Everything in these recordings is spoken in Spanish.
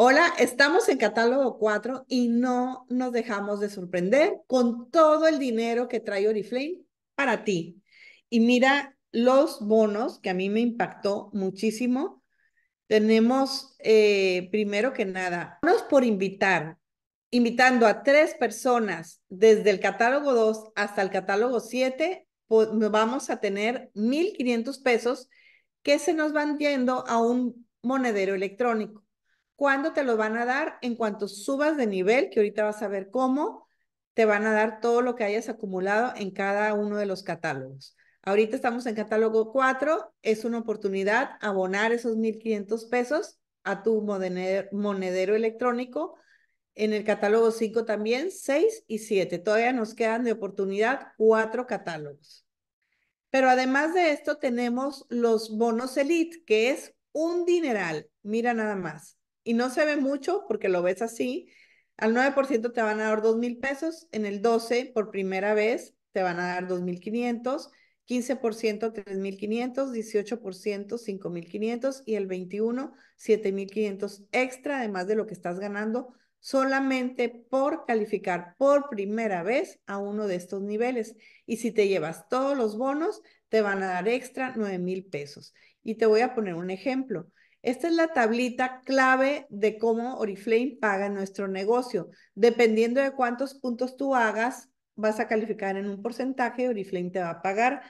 Hola, estamos en catálogo 4 y no nos dejamos de sorprender con todo el dinero que trae Oriflame para ti. Y mira los bonos que a mí me impactó muchísimo. Tenemos, eh, primero que nada, bonos por invitar, invitando a tres personas desde el catálogo 2 hasta el catálogo 7, pues, vamos a tener 1.500 pesos que se nos van viendo a un monedero electrónico. ¿Cuándo te lo van a dar? En cuanto subas de nivel, que ahorita vas a ver cómo, te van a dar todo lo que hayas acumulado en cada uno de los catálogos. Ahorita estamos en catálogo 4, es una oportunidad abonar esos 1,500 pesos a tu monedero, electrónico. En el catálogo 5 también, 6 y 7. Todavía nos quedan de oportunidad cuatro catálogos. Pero además de esto tenemos los bonos elite, que es un dineral. Mira nada más y no se ve mucho porque lo ves así, al 9% te van a dar 2,000 mil pesos, en el 12 por primera vez te van a dar 2,500, 15% 3,500, 18% 5 mil 500 y el 21 7,500 extra, además de lo que estás ganando solamente por calificar por primera vez a uno de estos niveles. Y si te llevas todos los bonos, te van a dar extra 9 mil pesos. Y te voy a poner un ejemplo. Esta es la tablita clave de cómo Oriflame paga nuestro negocio. Dependiendo de cuántos puntos tú hagas, vas a calificar en un porcentaje Oriflame te va a pagar.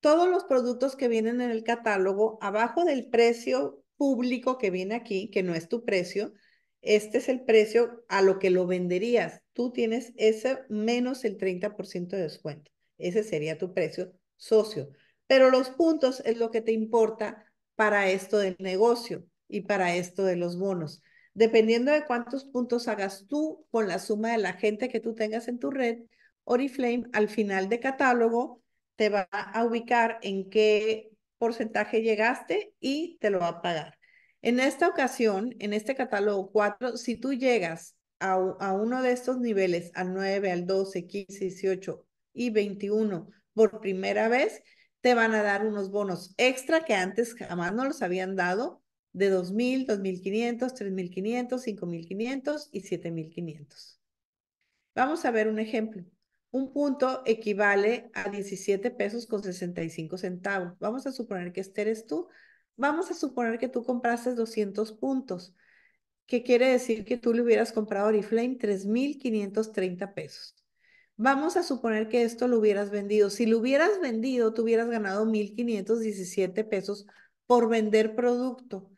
Todos los productos que vienen en el catálogo, abajo del precio público que viene aquí, que no es tu precio, este es el precio a lo que lo venderías. Tú tienes ese menos el 30% de descuento. Ese sería tu precio socio. Pero los puntos es lo que te importa para esto del negocio y para esto de los bonos. Dependiendo de cuántos puntos hagas tú con la suma de la gente que tú tengas en tu red, Oriflame al final de catálogo te va a ubicar en qué porcentaje llegaste y te lo va a pagar. En esta ocasión, en este catálogo 4, si tú llegas a, uno de estos niveles, al 9, al 12, 15, 18 y 21 por primera vez, te van a dar unos bonos extra que antes jamás no los habían dado de 2.000, 2.500, 3.500, 5.500 y 7.500. Vamos a ver un ejemplo. Un punto equivale a 17 pesos con 65 centavos. Vamos a suponer que este eres tú. Vamos a suponer que tú compraste 200 puntos, que quiere decir que tú le hubieras comprado a Oriflame 3.530 pesos. Vamos a suponer que esto lo hubieras vendido. Si lo hubieras vendido, tú hubieras ganado 1.517 pesos por vender producto.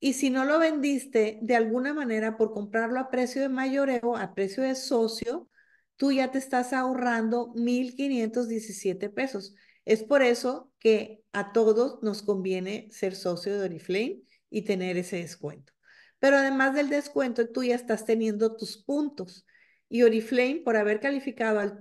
Y si no lo vendiste, de alguna manera, por comprarlo a precio de mayoreo, a precio de socio, tú ya te estás ahorrando 1.517 pesos. Es por eso que a todos nos conviene ser socio de Oriflame y tener ese descuento. Pero además del descuento, tú ya estás teniendo tus puntos y Oriflame por haber calificado al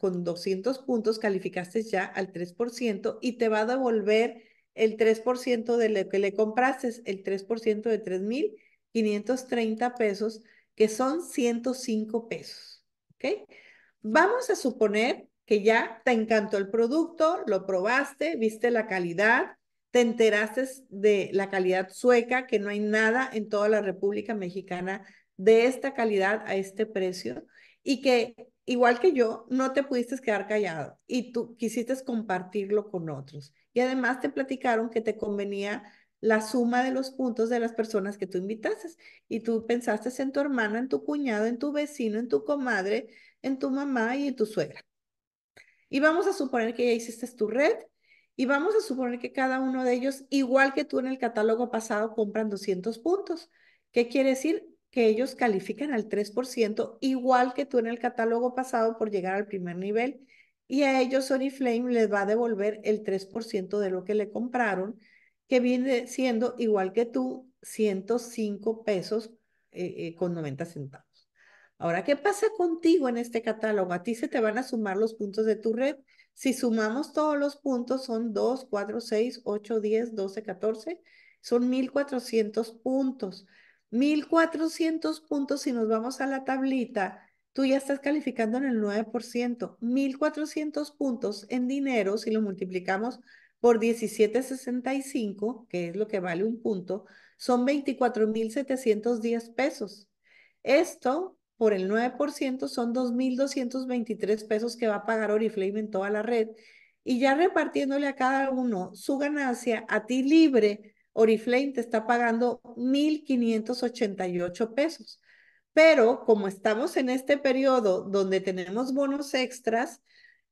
con 200 puntos, calificaste ya al 3% y te va a devolver el 3% de lo que le compraste, el 3% de 3.530 pesos, que son 105 pesos. ¿Ok? Vamos a suponer que ya te encantó el producto, lo probaste, viste la calidad, te enteraste de la calidad sueca, que no hay nada en toda la República Mexicana de esta calidad a este precio y que igual que yo, no te pudiste quedar callado y tú quisiste compartirlo con otros. Y además te platicaron que te convenía la suma de los puntos de las personas que tú invitases y tú pensaste en tu hermana, en tu cuñado, en tu vecino, en tu comadre, en tu mamá y en tu suegra. Y vamos a suponer que ya hiciste tu red y vamos a suponer que cada uno de ellos, igual que tú en el catálogo pasado, compran 200 puntos. ¿Qué quiere decir? que ellos califican al 3%, igual que tú en el catálogo pasado por llegar al primer nivel, y a ellos Oriflame les va a devolver el 3% de lo que le compraron, que viene siendo igual que tú, 105 pesos eh, eh, con 90 centavos. Ahora, ¿qué pasa contigo en este catálogo? A ti se te van a sumar los puntos de tu red. Si sumamos todos los puntos, son 2, 4, 6, 8, 10, 12, 14, son 1,400 puntos. 1400 puntos, si nos vamos a la tablita, tú ya estás calificando en el 9%. 1400 puntos en dinero, si lo multiplicamos por 17.65, que es lo que vale un punto, son 24.710 pesos. Esto por el 9% son 2.223 pesos que va a pagar Oriflame en toda la red. Y ya repartiéndole a cada uno su ganancia, a ti libre, Oriflame te está pagando 1.588 pesos. Pero como estamos en este periodo donde tenemos bonos extras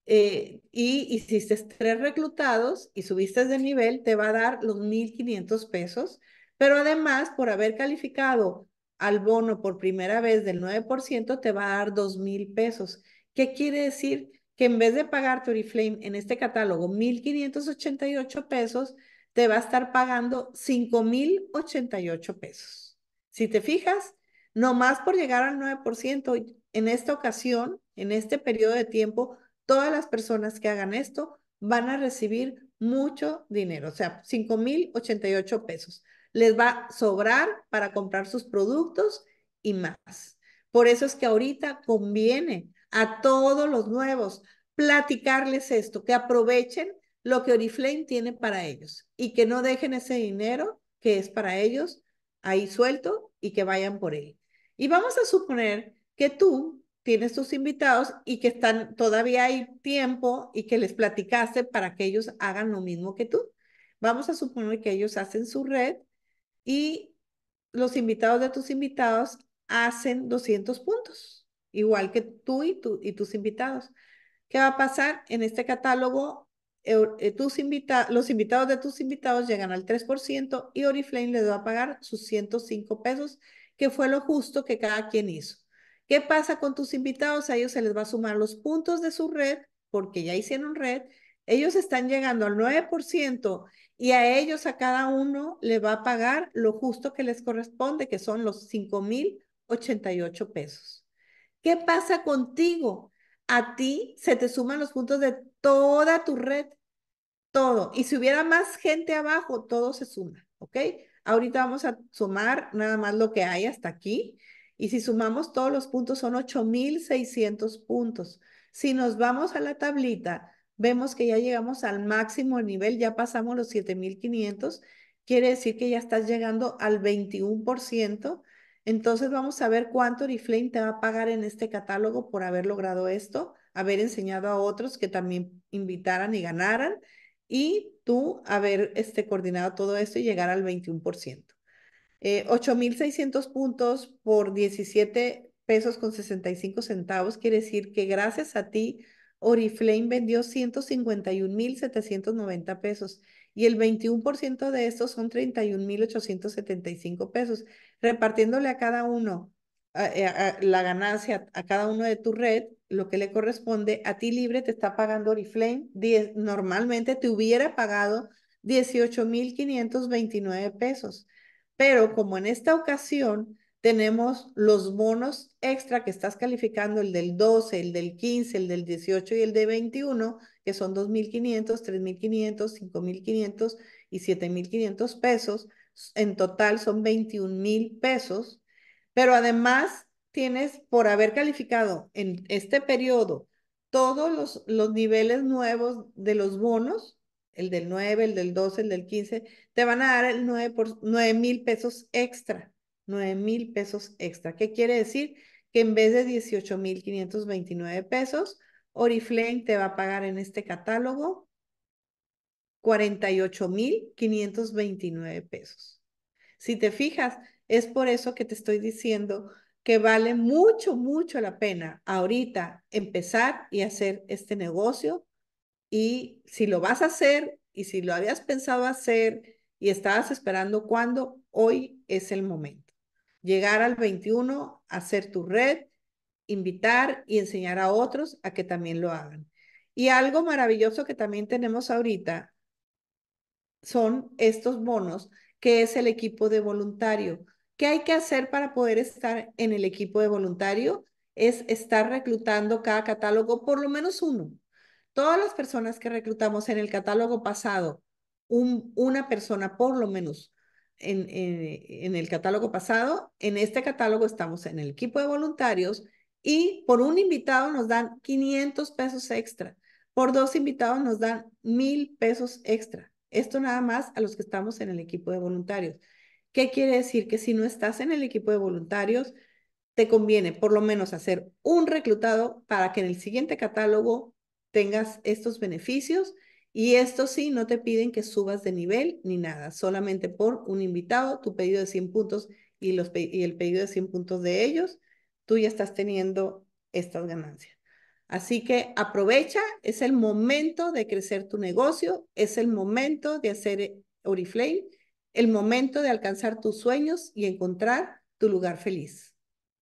eh, y hiciste tres reclutados y subiste de nivel, te va a dar los 1.500 pesos. Pero además, por haber calificado al bono por primera vez del 9%, te va a dar 2.000 pesos. ¿Qué quiere decir? Que en vez de pagarte Oriflame en este catálogo 1.588 pesos, te va a estar pagando 5.088 pesos. Si te fijas, más por llegar al 9%, en esta ocasión, en este periodo de tiempo, todas las personas que hagan esto van a recibir mucho dinero, o sea, 5.088 pesos. Les va a sobrar para comprar sus productos y más. Por eso es que ahorita conviene a todos los nuevos platicarles esto, que aprovechen lo que Oriflame tiene para ellos y que no dejen ese dinero que es para ellos ahí suelto y que vayan por él. Y vamos a suponer que tú tienes tus invitados y que están todavía hay tiempo y que les platicaste para que ellos hagan lo mismo que tú. Vamos a suponer que ellos hacen su red y los invitados de tus invitados hacen 200 puntos, igual que tú y, y tus invitados. ¿Qué va a pasar? En este catálogo eh, tus los invitados de tus invitados llegan al 3% y Oriflame les va a pagar sus 105 pesos, que fue lo justo que cada quien hizo. ¿Qué pasa con tus invitados? A ellos se les va a sumar los puntos de su red, porque ya hicieron red. Ellos están llegando al 9% y a ellos, a cada uno, le va a pagar lo justo que les corresponde, que son los 5,088 pesos. ¿Qué pasa contigo? A ti se te suman los puntos de toda tu red, todo. Y si hubiera más gente abajo, todo se suma, ¿ok? Ahorita vamos a sumar nada más lo que hay hasta aquí. Y si sumamos todos los puntos, son 8,600 puntos. Si nos vamos a la tablita, vemos que ya llegamos al máximo nivel, ya pasamos los 7,500. Quiere decir que ya estás llegando al 21% entonces vamos a ver cuánto Oriflame te va a pagar en este catálogo por haber logrado esto, haber enseñado a otros que también invitaran y ganaran y tú haber este, coordinado todo esto y llegar al 21%. 8.600 eh, puntos por 17 pesos con 65 centavos quiere decir que gracias a ti Oriflame vendió 151.790 pesos y el 21% de estos son 31.875 pesos, repartiéndole a cada uno eh, la ganancia a cada uno de tu red, lo que le corresponde, a ti libre te está pagando Oriflame, normalmente te hubiera pagado 18.529 pesos, pero como en esta ocasión tenemos los bonos extra que estás calificando, el del 12, el del 15, el del 18 y el de 21, que son 2.500, 3.500, 5.500 y 7.500 pesos. En total son 21.000 pesos. Pero además tienes, por haber calificado en este periodo todos los, los niveles nuevos de los bonos, el del 9, el del 12, el del 15, te van a dar el 9 mil pesos extra. 9 mil pesos extra. ¿Qué quiere decir? Que en vez de 18 mil 529 pesos, Oriflame te va a pagar en este catálogo 48 mil 529 pesos. Si te fijas, es por eso que te estoy diciendo que vale mucho, mucho la pena ahorita empezar y hacer este negocio. Y si lo vas a hacer y si lo habías pensado hacer y estabas esperando cuándo, hoy es el momento llegar al 21, hacer tu red, invitar y enseñar a otros a que también lo hagan. Y algo maravilloso que también tenemos ahorita son estos bonos, que es el equipo de voluntario. ¿Qué hay que hacer para poder estar en el equipo de voluntario? Es estar reclutando cada catálogo, por lo menos uno. Todas las personas que reclutamos en el catálogo pasado, una persona por lo menos eh, en, el catálogo pasado, en este catálogo estamos en el equipo de voluntarios y por un invitado nos dan 500 pesos extra, por dos invitados nos dan 1000 pesos extra. Esto nada más a los que estamos en el equipo de voluntarios. ¿Qué quiere decir? Que si no estás en el equipo de voluntarios, te conviene por lo menos hacer un reclutado para que en el siguiente catálogo tengas estos beneficios y esto sí, no te piden que subas de nivel ni nada, solamente por un invitado, tu pedido de 100 puntos y, los, y el pedido de 100 puntos de ellos, tú ya estás teniendo estas ganancias. Así que aprovecha, es el momento de crecer tu negocio, es el momento de hacer eh, Oriflame, el momento de alcanzar tus sueños y encontrar tu lugar feliz.